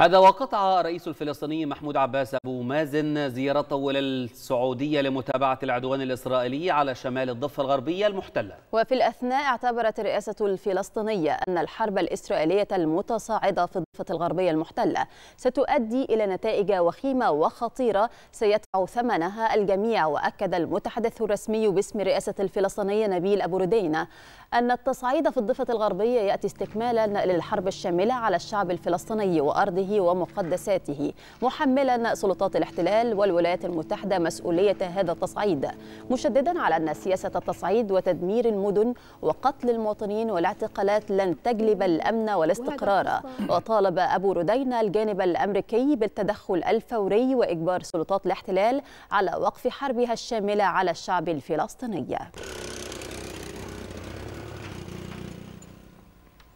هذا وقطع الرئيس الفلسطيني محمود عباس أبو مازن زيارته إلى السعودية لمتابعة العدوان الإسرائيلي على شمال الضفة الغربية المحتلة وفي الأثناء اعتبرت الرئاسة الفلسطينية أن الحرب الإسرائيلية المتصاعدة في الضفة الغربية المحتلة ستؤدي إلى نتائج وخيمة وخطيرة سيدفع ثمنها الجميع وأكد المتحدث الرسمي باسم الرئاسة الفلسطينية نبيل أبو ردينة أن التصعيد في الضفة الغربية يأتي استكمالا للحرب الشاملة على الشعب الفلسطيني وأرضه وحقوقه ومقدساته محملا سلطات الاحتلال والولايات المتحدة مسؤولية هذا التصعيد مشددا على أن سياسة التصعيد وتدمير المدن وقتل المواطنين والاعتقالات لن تجلب الأمن والاستقرار وطالب أبو ردينا الجانب الأمريكي بالتدخل الفوري وإجبار سلطات الاحتلال على وقف حربها الشاملة على الشعب الفلسطيني